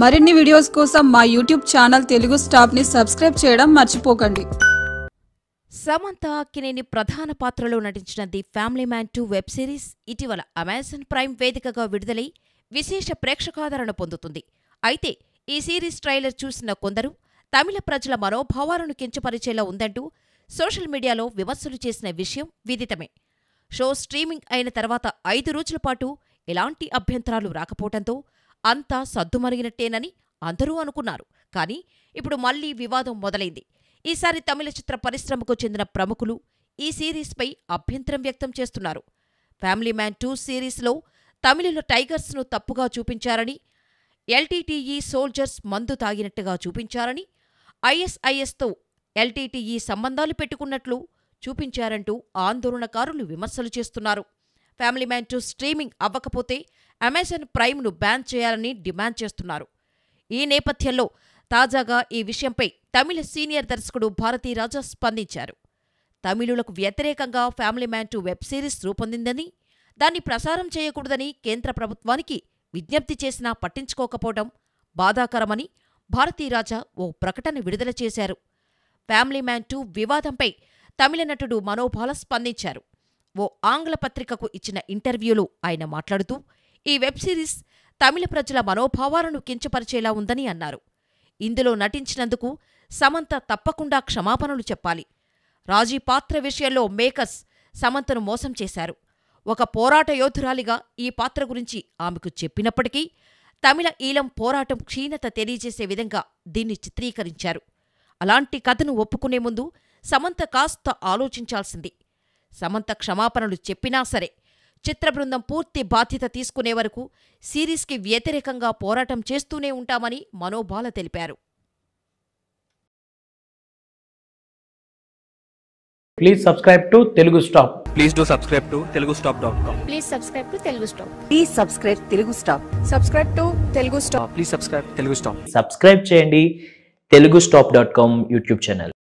మరిన్ని వీడియోస్ కోసం మా యూట్యూబ్ ఛానల్ తెలుగు ని సబ్స్క్రైబ్ చేయడం మర్చిపోకండి సమంత అక్కినేని ప్రధాన పాత్రలో నటించిన the family man two web series ఇటీవల అమెజాన్ ప్రైమ్ వేదికగా విడుదలై విశేష ప్రేక్షకాదరణ పొందుతుంది అయితే ఈ సిరీస్ ట్రైలర్ చూసిన కొందరు తమిళ ప్రజల మనోభావాలను కించపరిచేలా ఉందంటూ సోషల్ మీడియాలో విమర్శలు చేసిన విషయం విదితమే షో స్ట్రీమింగ్ అయిన తర్వాత ఐదు రోజుల పాటు ఎలాంటి అభ్యంతరాలు రాకపోవడంతో అంతా సద్దుమరిగినట్టేనని అందరూ అనుకున్నారు కానీ ఇప్పుడు మళ్లీ వివాదం మొదలైంది ఈసారి తమిళ చిత్ర పరిశ్రమకు చెందిన ప్రముఖులు ఈ సిరీస్పై అభ్యంతరం వ్యక్తం చేస్తున్నారు ఫ్యామిలీ మ్యాన్ టూ సిరీస్లో తమిళుల టైగర్స్ను తప్పుగా చూపించారని ఎల్టీటీఈ సోల్జర్స్ మందు తాగినట్టుగా చూపించారని ఐఎస్ఐఎస్తో ఎల్టీటీఈ సంబంధాలు పెట్టుకున్నట్లు చూపించారంటూ ఆందోళనకారులు విమర్శలు చేస్తున్నారు ఫ్యామిలీ మ్యాన్ టూ స్ట్రీమింగ్ అవ్వకపోతే అమెజాన్ ప్రైమ్ను బ్యాన్ చేయాలని డిమాండ్ చేస్తున్నారు ఈ నేపథ్యంలో తాజాగా ఈ విషయంపై తమిళ సీనియర్ దర్శకుడు భారతీరాజా స్పందించారు తమిళులకు వ్యతిరేకంగా family man two web series రూపొందిందని దాన్ని ప్రసారం చేయకూడదని కేంద్ర ప్రభుత్వానికి విజ్ఞప్తి చేసినా పట్టించుకోకపోవడం బాధాకరమని భారతీరాజా ఓ ప్రకటన విడుదల చేశారు ఫ్యామిలీ మ్యాన్ టూ వివాదంపై తమిళ నటుడు మనోభాల స్పందించారు ఓ ఆంగ్ల పత్రికకు ఇచ్చిన ఇంటర్వ్యూలో ఆయన మాట్లాడుతూ ఈ వెబ్ సిరీస్ తమిళ ప్రజల మనోభావాలను కించపరిచేలా ఉందని అన్నారు ఇందులో నటించినందుకు సమంత తప్పకుండా క్షమాపణలు చెప్పాలి రాజీ పాత్ర విషయంలో మేకర్స్ సమంతను మోసం చేశారు ఒక పోరాట యోధురాలిగా ఈ పాత్ర గురించి ఆమెకు చెప్పినప్పటికీ తమిళ ఈలం పోరాటం క్షీణత తెలియజేసే విధంగా దీన్ని చిత్రీకరించారు అలాంటి కథను ఒప్పుకునే ముందు సమంత కాస్త ఆలోచించాల్సింది సమంత క్షమాపణలు చెప్పినా సరే చిత్రబృందం పూర్తి బాధ్యత తీసుకునే వరకు సిరీస్కి వ్యతిరేకంగా పోరాటం చేస్తూనే ఉంటామని మనోబాల తెలిపారు please subscribe to Telugu stop please do subscribe to Telugu stop dot com please subscribe to Telugu stop please subscribe Telugu stop subscribe to Telugu stop please subscribe Telugu stop subscribe చేయండి Telugu stop dot com YouTube channel